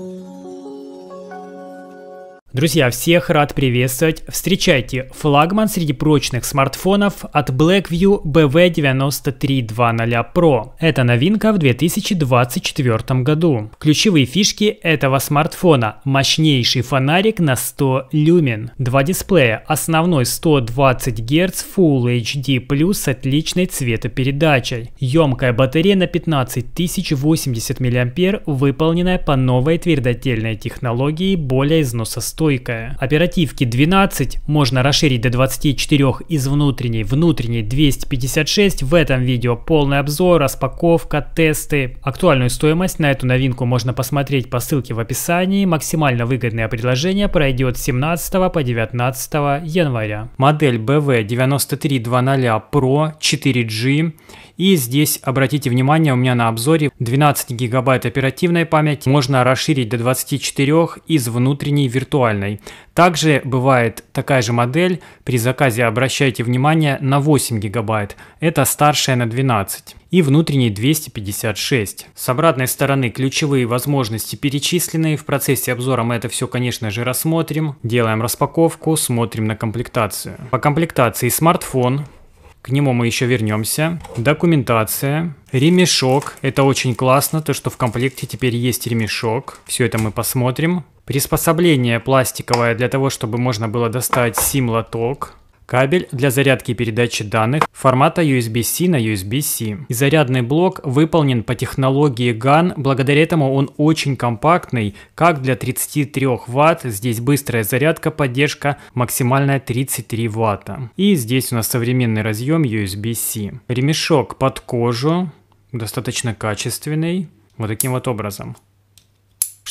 Thank mm. you. Друзья, всех рад приветствовать. Встречайте флагман среди прочных смартфонов от Blackview BV9320 Pro. Это новинка в 2024 году. Ключевые фишки этого смартфона – мощнейший фонарик на 100 люмен, два дисплея, основной 120 Гц Full HD+, с отличной цветопередачей, емкая батарея на 15080 мА, выполненная по новой твердотельной технологии более износостойкой стойкая. Оперативки 12 можно расширить до 24 из внутренней, внутренней 256. В этом видео полный обзор, распаковка, тесты. Актуальную стоимость на эту новинку можно посмотреть по ссылке в описании. Максимально выгодное предложение пройдет с 17 по 19 января. Модель BV9300 Pro 4G и здесь обратите внимание, у меня на обзоре 12 гигабайт оперативной памяти можно расширить до 24 из внутренней виртуальной. Также бывает такая же модель, при заказе обращайте внимание на 8 гигабайт, это старшая на 12 и внутренний 256. С обратной стороны ключевые возможности перечислены. В процессе обзора мы это все, конечно же, рассмотрим. Делаем распаковку, смотрим на комплектацию. По комплектации смартфон, к нему мы еще вернемся. Документация. Ремешок. Это очень классно, то что в комплекте теперь есть ремешок. Все это мы посмотрим. Приспособление пластиковое для того, чтобы можно было достать сим-лоток кабель для зарядки и передачи данных формата USB-C на USB-C. И зарядный блок выполнен по технологии GAN, благодаря этому он очень компактный, как для 33 Вт, здесь быстрая зарядка, поддержка максимальная 33 Вт. И здесь у нас современный разъем USB-C. Ремешок под кожу, достаточно качественный, вот таким вот образом.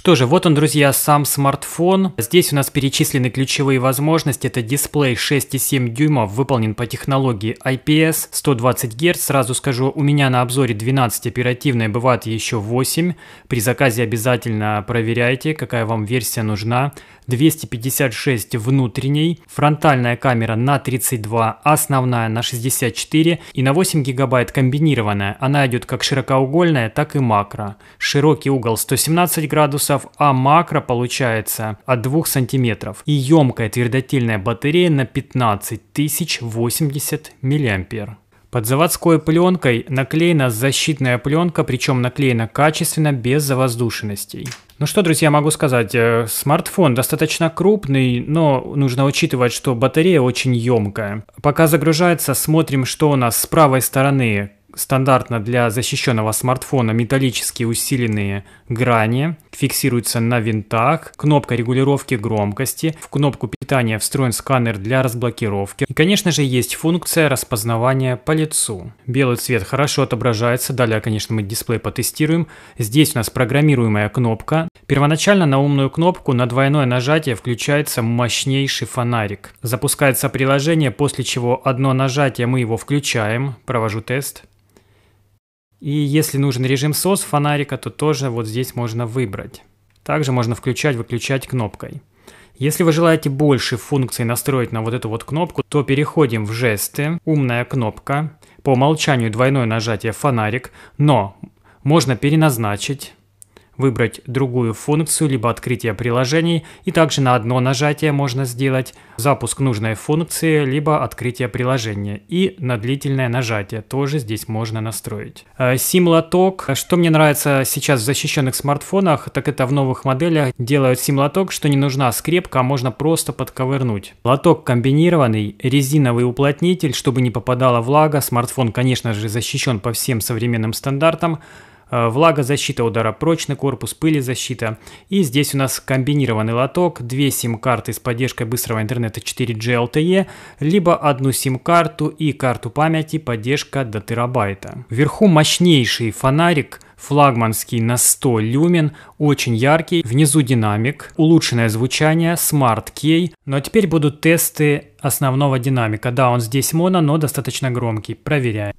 Что же, вот он, друзья, сам смартфон. Здесь у нас перечислены ключевые возможности. Это дисплей 6,7 дюймов, выполнен по технологии IPS, 120 Гц. Сразу скажу, у меня на обзоре 12 оперативной, бывает еще 8. При заказе обязательно проверяйте, какая вам версия нужна. 256 внутренней, фронтальная камера на 32, основная на 64 и на 8 гигабайт комбинированная. Она идет как широкоугольная, так и макро. Широкий угол 117 градусов, а макро получается от 2 сантиметров. И емкая твердотельная батарея на 15 080 миллиампер. Под заводской пленкой наклеена защитная пленка, причем наклеена качественно, без завоздушенностей. Ну что, друзья, могу сказать, э, смартфон достаточно крупный, но нужно учитывать, что батарея очень емкая. Пока загружается, смотрим, что у нас с правой стороны. Стандартно для защищенного смартфона металлические усиленные грани, фиксируется на винтах, кнопка регулировки громкости, в кнопку питания встроен сканер для разблокировки. И, конечно же, есть функция распознавания по лицу. Белый цвет хорошо отображается, далее, конечно, мы дисплей потестируем. Здесь у нас программируемая кнопка. Первоначально на умную кнопку на двойное нажатие включается мощнейший фонарик. Запускается приложение, после чего одно нажатие мы его включаем, провожу тест – и если нужен режим SOS фонарика, то тоже вот здесь можно выбрать. Также можно включать-выключать кнопкой. Если вы желаете больше функций настроить на вот эту вот кнопку, то переходим в жесты, умная кнопка, по умолчанию двойное нажатие фонарик, но можно переназначить выбрать другую функцию, либо открытие приложений. И также на одно нажатие можно сделать запуск нужной функции, либо открытие приложения. И на длительное нажатие тоже здесь можно настроить. Э, сим-лоток. Что мне нравится сейчас в защищенных смартфонах, так это в новых моделях делают сим-лоток, что не нужна скрепка, а можно просто подковырнуть. Лоток комбинированный, резиновый уплотнитель, чтобы не попадала влага. Смартфон, конечно же, защищен по всем современным стандартам. Э, влага защита, удара, прочный корпус, пыли защита. И здесь у нас комбинированный лоток, две сим-карты с поддержкой быстрого интернета 4G LTE, либо одну сим-карту и карту памяти поддержка до терабайта. Вверху мощнейший фонарик – флагманский на 100 люмен, очень яркий, внизу динамик, улучшенное звучание, Smart Key. Но ну, а теперь будут тесты основного динамика. Да, он здесь моно, но достаточно громкий. Проверяем.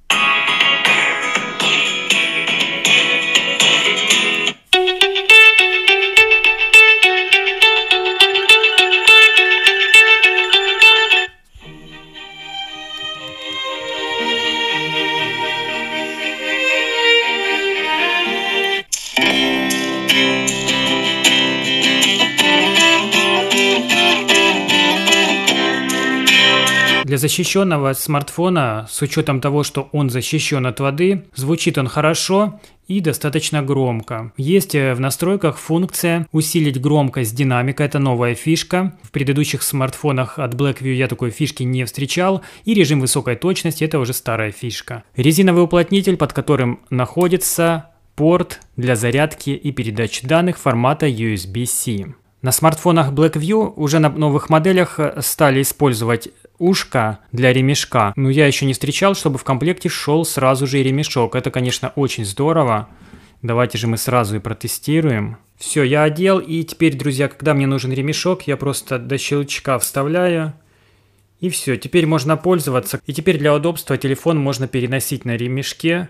защищенного смартфона, с учетом того, что он защищен от воды, звучит он хорошо и достаточно громко. Есть э, в настройках функция усилить громкость динамика, это новая фишка. В предыдущих смартфонах от Blackview я такой фишки не встречал. И режим высокой точности, это уже старая фишка. Резиновый уплотнитель, под которым находится порт для зарядки и передачи данных формата USB-C. На смартфонах BlackView уже на новых моделях э, стали использовать ушко для ремешка. Но я еще не встречал, чтобы в комплекте шел сразу же и ремешок. Это, конечно, очень здорово. Давайте же мы сразу и протестируем. Все, я одел, и теперь, друзья, когда мне нужен ремешок, я просто до щелчка вставляю. И все, теперь можно пользоваться. И теперь для удобства телефон можно переносить на ремешке.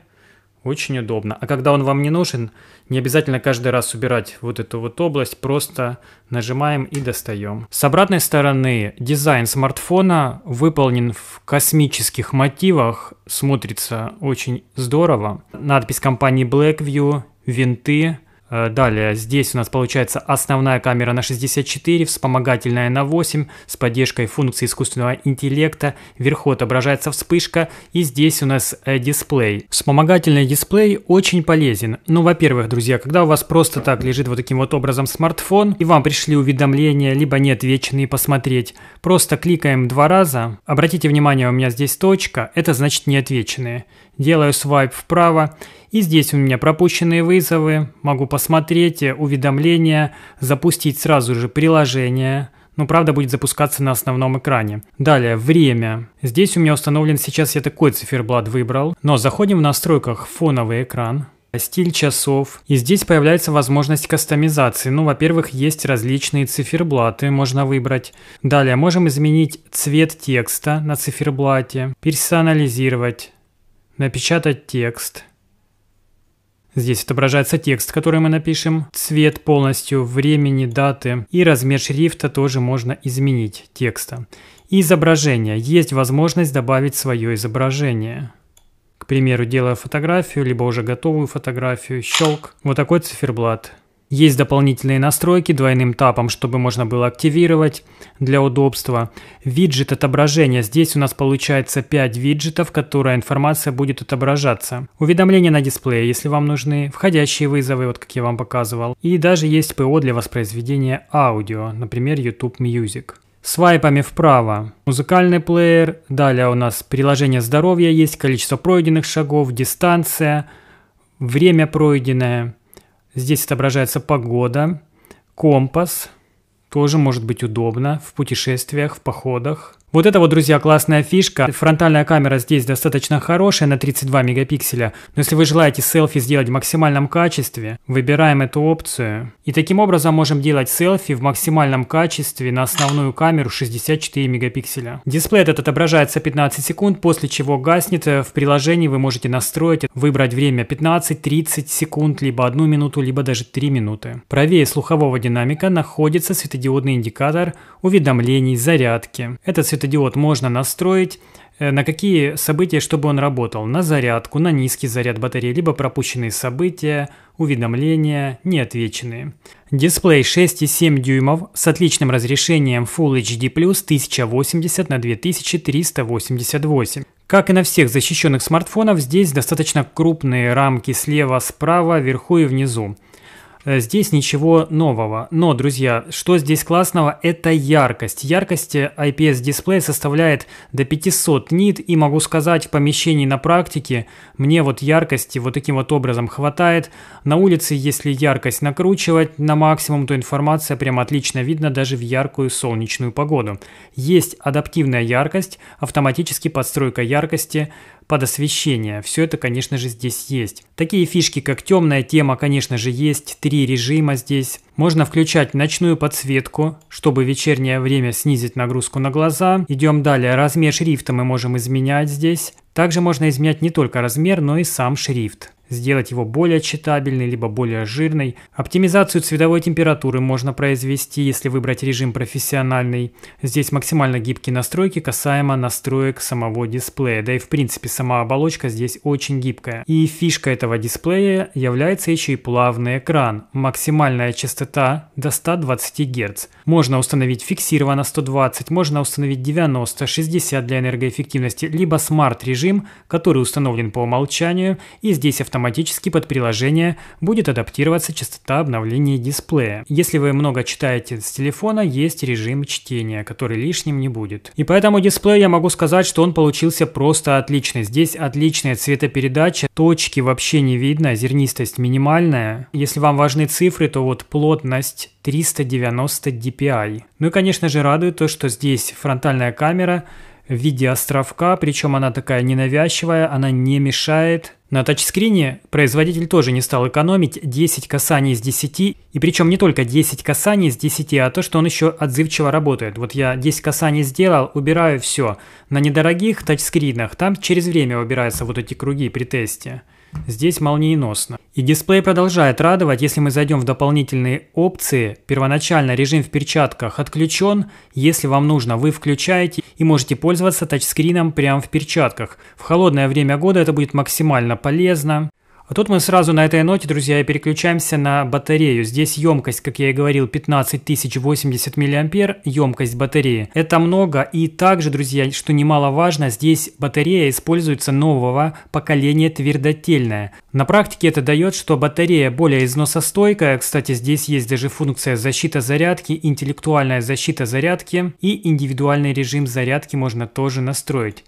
Очень удобно. А когда он вам не нужен, не обязательно каждый раз убирать вот эту вот область, просто нажимаем и достаем. С обратной стороны, дизайн смартфона выполнен в космических мотивах, смотрится очень здорово. Надпись компании Blackview, винты – Э, далее, здесь у нас получается основная камера на 64, вспомогательная на 8, с поддержкой функции искусственного интеллекта, вверху отображается вспышка, и здесь у нас э, дисплей. Вспомогательный дисплей очень полезен. Ну, во-первых, друзья, когда у вас просто так лежит вот таким вот образом смартфон, и вам пришли уведомления, либо не отвеченные посмотреть, просто кликаем два раза. Обратите внимание, у меня здесь точка, это значит не отвеченные. Делаю свайп вправо, и здесь у меня пропущенные вызовы, могу посмотреть э, уведомления, запустить сразу же приложение ну, – но правда будет запускаться на основном экране. Далее, время. Здесь у меня установлен, сейчас я такой циферблат выбрал, но заходим в настройках фоновый экран, стиль часов, и здесь появляется возможность кастомизации. Ну, во-первых, есть различные циферблаты, можно выбрать. Далее, можем изменить цвет текста на циферблате, персонализировать, напечатать текст – Здесь отображается текст, который мы напишем, цвет полностью, времени, даты и размер шрифта тоже можно изменить текста. Изображение. Есть возможность добавить свое изображение. К примеру, делая фотографию, либо уже готовую фотографию, щелк. Вот такой циферблат. Есть дополнительные настройки двойным тапом, чтобы можно было активировать для удобства. Виджет отображения. Здесь у нас получается 5 виджетов, в которые информация будет отображаться. Уведомления на дисплее, если вам нужны. Входящие вызовы, вот как я вам показывал. И даже есть ПО для воспроизведения аудио, например, YouTube Music свайпами вправо. Музыкальный плеер, далее у нас приложение здоровья есть, количество пройденных шагов, дистанция, время пройденное. Здесь отображается погода, компас. Тоже может быть удобно в путешествиях, в походах. Вот это вот, друзья, классная фишка. Фронтальная камера здесь достаточно хорошая на 32 мегапикселя, но если вы желаете селфи сделать в максимальном качестве, выбираем эту опцию. И таким образом можем делать селфи в максимальном качестве на основную камеру 64 мегапикселя. Дисплей этот отображается 15 секунд, после чего гаснет. Э, в приложении вы можете настроить, выбрать время 15-30 секунд, либо 1 минуту, либо даже 3 минуты. Правее слухового динамика находится светодиодный индикатор уведомлений зарядки. Это цвет светодиод можно настроить, э, на какие события, чтобы он работал, на зарядку, на низкий заряд батареи, либо пропущенные события, уведомления, неотвеченные. Дисплей 6,7 дюймов с отличным разрешением Full HD+, 1080 на 2388. Как и на всех защищенных смартфонов, здесь достаточно крупные рамки слева, справа, вверху и внизу. Э, здесь ничего нового. Но, друзья, что здесь классного, это яркость. Яркость э, IPS-дисплея составляет до 500 нит, и могу сказать, в помещении на практике мне вот яркости вот таким вот образом хватает. На улице, если яркость накручивать на максимум, то информация прям отлично видна даже в яркую солнечную погоду. Есть адаптивная яркость, автоматически подстройка яркости под освещение. Все это, конечно же, здесь есть. Такие фишки, как темная тема, конечно же, есть. Три режима здесь. Можно включать ночную подсветку, чтобы вечернее время снизить нагрузку на глаза. Идем далее. Размер шрифта мы можем изменять здесь. Также можно изменять не только размер, но и сам шрифт сделать его более читабельной, либо более жирной. Оптимизацию цветовой температуры можно произвести, если выбрать режим профессиональный. Здесь максимально гибкие настройки касаемо настроек самого дисплея, да и в принципе сама оболочка здесь очень гибкая. И фишка этого дисплея является еще и плавный экран. Максимальная частота до 120 Гц. Можно установить фиксированно 120, можно установить 90, 60 для энергоэффективности, либо смарт-режим, который установлен по умолчанию, и здесь автоматически автоматически под приложение будет адаптироваться частота обновления дисплея. Если вы много читаете с телефона, есть режим чтения, который лишним не будет. И поэтому дисплей я могу сказать, что он получился просто отличный. Здесь отличная цветопередача, точки вообще не видно, зернистость минимальная. Если вам важны цифры, то вот плотность 390 DPI. Ну и конечно же радует то, что здесь фронтальная камера в виде островка, причем она такая ненавязчивая, она не мешает. На тачскрине производитель тоже не стал экономить 10 касаний из 10, и причем не только 10 касаний из 10, а то, что он еще отзывчиво работает. Вот я 10 касаний сделал, убираю все. На недорогих тачскринах там через время убираются вот эти круги при тесте. Здесь молниеносно. И дисплей продолжает радовать, если мы зайдем в дополнительные опции. Первоначально режим в перчатках отключен. Если вам нужно, вы включаете и можете пользоваться тачскрином прямо в перчатках. В холодное время года это будет максимально полезно. А тут мы сразу на этой ноте, друзья, переключаемся на батарею. Здесь емкость, как я и говорил, 15080 миллиампер емкость батареи. Это много. И также, друзья, что немаловажно, здесь батарея используется нового поколения твердотельная. На практике это дает, что батарея более износостойкая. Кстати, здесь есть даже функция защита зарядки, интеллектуальная защита зарядки и индивидуальный режим зарядки можно тоже настроить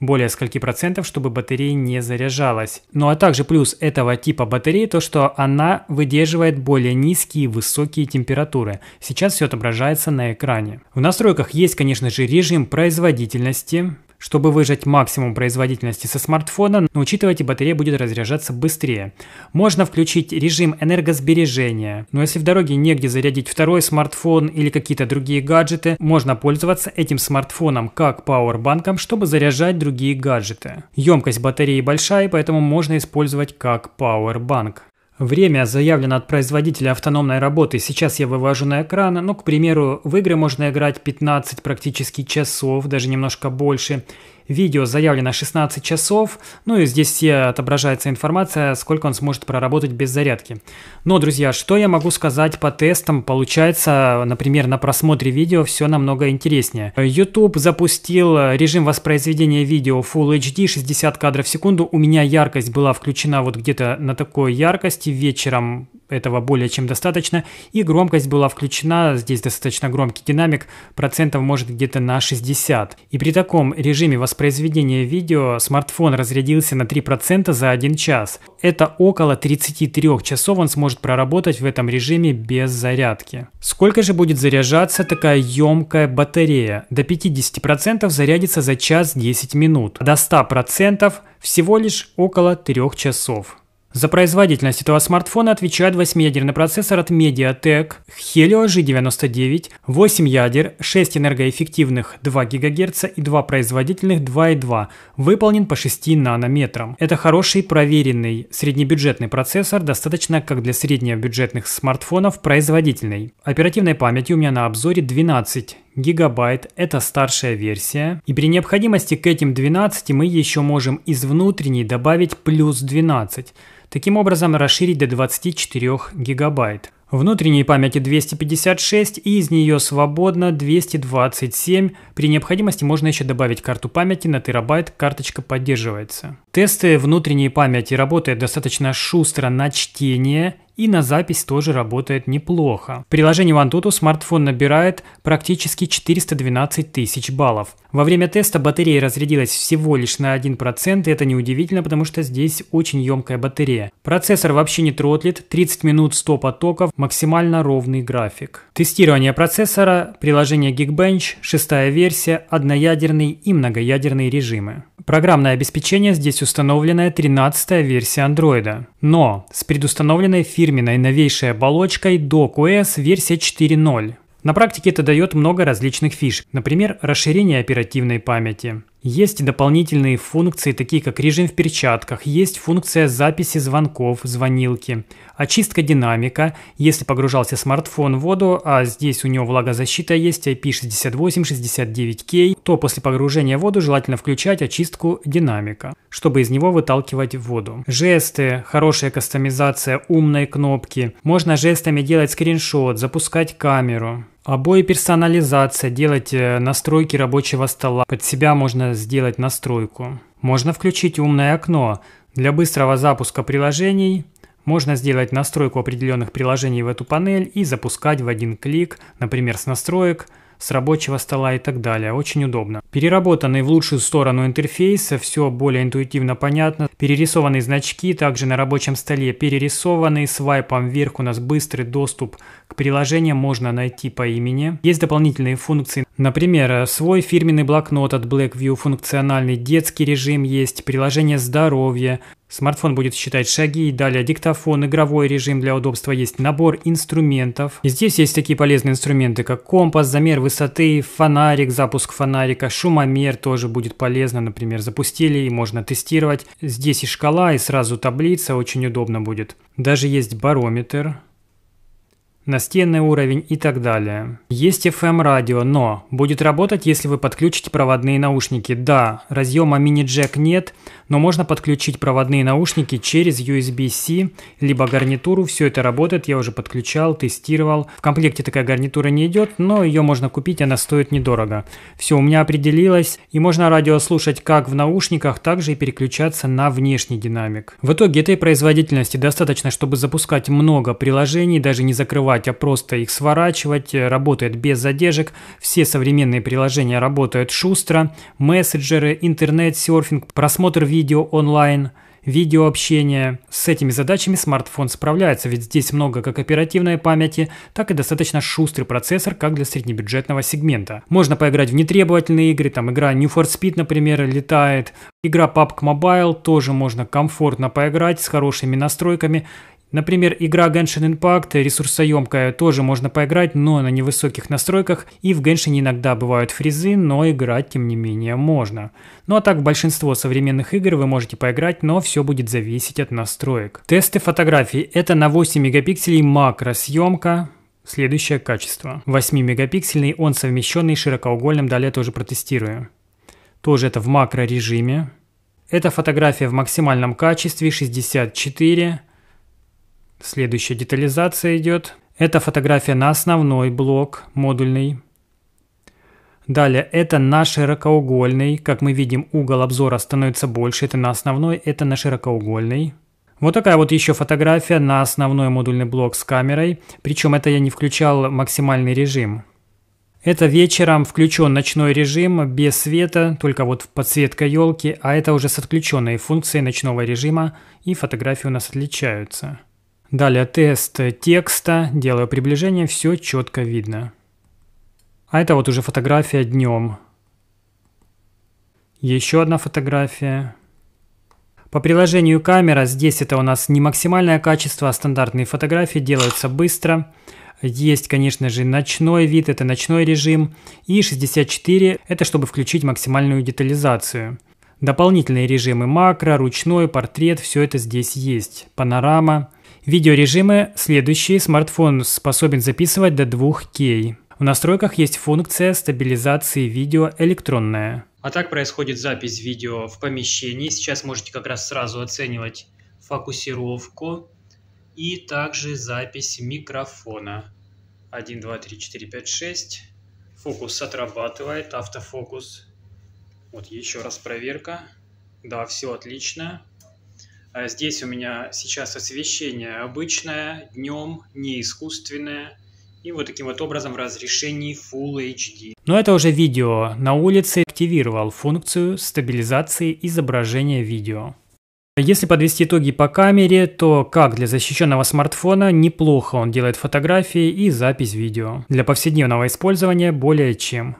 более скольки процентов, чтобы батарея не заряжалась. Ну а также плюс этого типа батареи то, что она выдерживает более низкие и высокие температуры. Сейчас все отображается на экране. В настройках есть, конечно же, режим производительности, чтобы выжать максимум производительности со смартфона, но учитывайте, батарея будет разряжаться быстрее. Можно включить режим энергосбережения, но если в дороге негде зарядить второй смартфон или какие-то другие гаджеты, можно пользоваться этим смартфоном как пауэрбанком, чтобы заряжать другие гаджеты. Емкость батареи большая, поэтому можно использовать как пауэрбанк. Время заявлено от производителя автономной работы. Сейчас я вывожу на экран. Ну, к примеру, в игры можно играть 15 практически часов, даже немножко больше. Видео заявлено 16 часов, ну и здесь все отображается информация, сколько он сможет проработать без зарядки. Но, друзья, что я могу сказать по тестам? Получается, например, на просмотре видео все намного интереснее. YouTube запустил режим воспроизведения видео Full HD 60 кадров в секунду. У меня яркость была включена вот где-то на такой яркости вечером этого более чем достаточно, и громкость была включена, здесь достаточно громкий динамик, процентов может где-то на 60. И при таком режиме воспроизведения видео смартфон разрядился на 3% за 1 час. Это около 33 часов он сможет проработать в этом режиме без зарядки. Сколько же будет заряжаться такая емкая батарея? До 50% зарядится за час 10 минут, до 100% всего лишь около 3 часов. За производительность этого смартфона отвечает 8-ядерный процессор от MediaTek Helio G99, 8 ядер, 6 энергоэффективных 2 ГГц и 2 производительных 2,2, выполнен по 6 нанометрам. Это хороший проверенный среднебюджетный процессор, достаточно как для среднебюджетных смартфонов производительный. Оперативной памяти у меня на обзоре 12 гигабайт – это старшая версия. И при необходимости к этим 12 мы еще можем из внутренней добавить плюс 12. Таким образом расширить до 24 гигабайт. Внутренней памяти 256 и из нее свободно 227. При необходимости можно еще добавить карту памяти на терабайт, карточка поддерживается. Тесты внутренней памяти работают достаточно шустро на чтение и на запись тоже работает неплохо. Приложение приложении OneTutu смартфон набирает практически 412 тысяч баллов. Во время теста батарея разрядилась всего лишь на 1%, и это неудивительно, потому что здесь очень емкая батарея. Процессор вообще не тротлит, 30 минут 100 потоков, максимально ровный график. Тестирование процессора, приложение Geekbench, шестая версия, одноядерный и многоядерный режимы. Программное обеспечение здесь установленная 13 версия Android, но с предустановленной фирмой фирменной новейшей оболочкой DocOS версия 4.0. На практике это дает много различных фишек, например, расширение оперативной памяти, есть дополнительные функции, такие как режим в перчатках, есть функция записи звонков, звонилки, очистка динамика, если погружался смартфон в воду, а здесь у него влагозащита есть IP68-69K, то после погружения в воду желательно включать очистку динамика, чтобы из него выталкивать воду. Жесты, хорошая кастомизация умной кнопки, можно жестами делать скриншот, запускать камеру. Обои персонализация, делать э, настройки рабочего стола. Под себя можно сделать настройку. Можно включить умное окно. Для быстрого запуска приложений можно сделать настройку определенных приложений в эту панель и запускать в один клик, например, с настроек, с рабочего стола и так далее. Очень удобно. Переработанный в лучшую сторону интерфейс, все более интуитивно понятно. Перерисованные значки также на рабочем столе перерисованные Свайпом вверх у нас быстрый доступ к к приложениям можно найти по имени. Есть дополнительные функции. Например, свой фирменный блокнот от Blackview, функциональный детский режим есть, приложение здоровье, Смартфон будет считать шаги, далее диктофон, игровой режим для удобства, есть набор инструментов. И здесь есть такие полезные инструменты, как компас, замер высоты, фонарик, запуск фонарика, шумомер тоже будет полезно, например, запустили и можно тестировать. Здесь и шкала, и сразу таблица, очень удобно будет. Даже есть барометр, настенный уровень и так далее. Есть FM-радио, но будет работать, если вы подключите проводные наушники. Да, разъема мини-джек нет, но можно подключить проводные наушники через USB-C, либо гарнитуру. Все это работает, я уже подключал, тестировал. В комплекте такая гарнитура не идет, но ее можно купить, она стоит недорого. Все, у меня определилось, и можно радио слушать как в наушниках, так же и переключаться на внешний динамик. В итоге этой производительности достаточно, чтобы запускать много приложений, даже не закрывать покупать, а просто их сворачивать, э, работает без задержек, все современные приложения работают шустро, мессенджеры, интернет-серфинг, просмотр видео онлайн – видеообщение С этими задачами смартфон справляется, ведь здесь много как оперативной памяти, так и достаточно шустрый процессор, как для среднебюджетного сегмента. Можно поиграть в нетребовательные игры, там игра New for Speed, например, летает. Игра PUBG Mobile тоже можно комфортно поиграть с хорошими настройками Например, игра Genshin Impact ресурсоемкая, тоже можно поиграть, но на невысоких настройках, и в Genshin иногда бывают фризы, но играть тем не менее можно. Ну а так, большинство современных игр вы можете поиграть, но все будет зависеть от настроек. Тесты фотографий. Это на 8 мегапикселей макросъемка, Следующее качество. 8-мегапиксельный, он совмещенный широкоугольным, далее тоже протестирую. Тоже это в макро режиме. Это фотография в максимальном качестве 64 Следующая детализация идет. Это фотография на основной блок, модульный. Далее, это на широкоугольный. Как мы видим, угол обзора становится больше. Это на основной, это на широкоугольный. Вот такая вот еще фотография на основной модульный блок с камерой. Причем это я не включал максимальный режим. Это вечером включен ночной режим без света, только вот подсветка елки, а это уже с отключенной функцией ночного режима и фотографии у нас отличаются. Далее тест текста, делаю приближение, все четко видно. А это вот уже фотография днем. Еще одна фотография. По приложению камера, здесь это у нас не максимальное качество, а стандартные фотографии делаются быстро. Есть, конечно же, ночной вид, это ночной режим. И 64, это чтобы включить максимальную детализацию. Дополнительные режимы макро, ручной, портрет, все это здесь есть. Панорама. Видеорежимы следующие. Смартфон способен записывать до 2К. В настройках есть функция стабилизации видео электронная. А так происходит запись видео в помещении. Сейчас можете как раз сразу оценивать фокусировку и также запись микрофона. 1, 2, 3, 4, 5, 6. Фокус отрабатывает, автофокус. Вот еще раз проверка. Да, все отлично. А здесь у меня сейчас освещение обычное, днем, не искусственное. И вот таким вот образом в разрешении Full HD. Но это уже видео. На улице активировал функцию стабилизации изображения видео. Если подвести итоги по камере, то как для защищенного смартфона неплохо он делает фотографии и запись видео. Для повседневного использования более чем.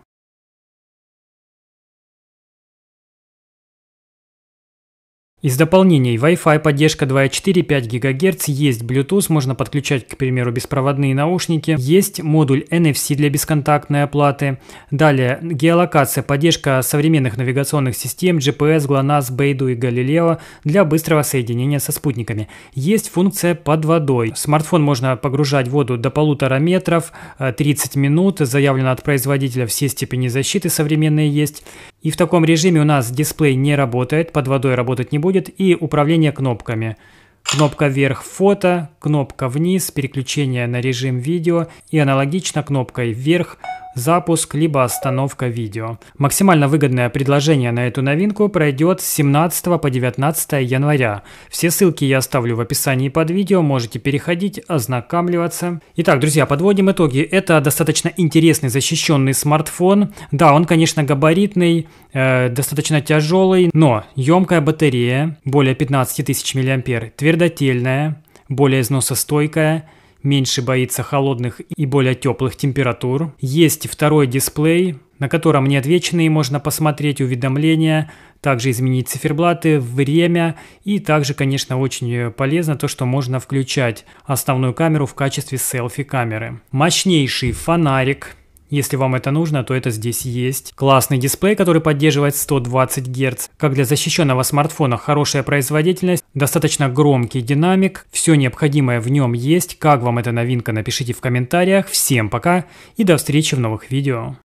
Из дополнений Wi-Fi поддержка 2.4-5 ГГц, есть Bluetooth, можно подключать, к примеру, беспроводные наушники, есть модуль NFC для бесконтактной оплаты, далее геолокация, поддержка современных навигационных систем GPS, GLONASS, Beidou и Galileo для быстрого соединения со спутниками. Есть функция под водой. Смартфон можно погружать в воду до полутора метров, 30 э, минут, заявлено от производителя все степени защиты современные есть. И в таком режиме у нас дисплей не работает, под водой работать не будет, и управление кнопками. Кнопка вверх фото, кнопка вниз, переключение на режим видео и аналогично кнопкой вверх запуск, либо остановка видео. Максимально выгодное предложение на эту новинку пройдет с 17 по 19 января. Все ссылки я оставлю в описании под видео, можете переходить, ознакомливаться. Итак, друзья, подводим итоги. Это достаточно интересный защищенный смартфон. Да, он, конечно, габаритный, э, достаточно тяжелый, но емкая батарея, более 15 тысяч миллиампер, твердотельная, более износостойкая, меньше боится холодных и более теплых температур. Есть второй дисплей, на котором нет вечные, можно посмотреть уведомления, также изменить циферблаты, время и также, конечно, очень полезно то, что можно включать основную камеру в качестве селфи-камеры. Мощнейший фонарик, если вам это нужно, то это здесь есть. Классный дисплей, который поддерживает 120 Гц. Как для защищенного смартфона хорошая производительность, достаточно громкий динамик, все необходимое в нем есть. Как вам эта новинка, напишите в комментариях. Всем пока и до встречи в новых видео.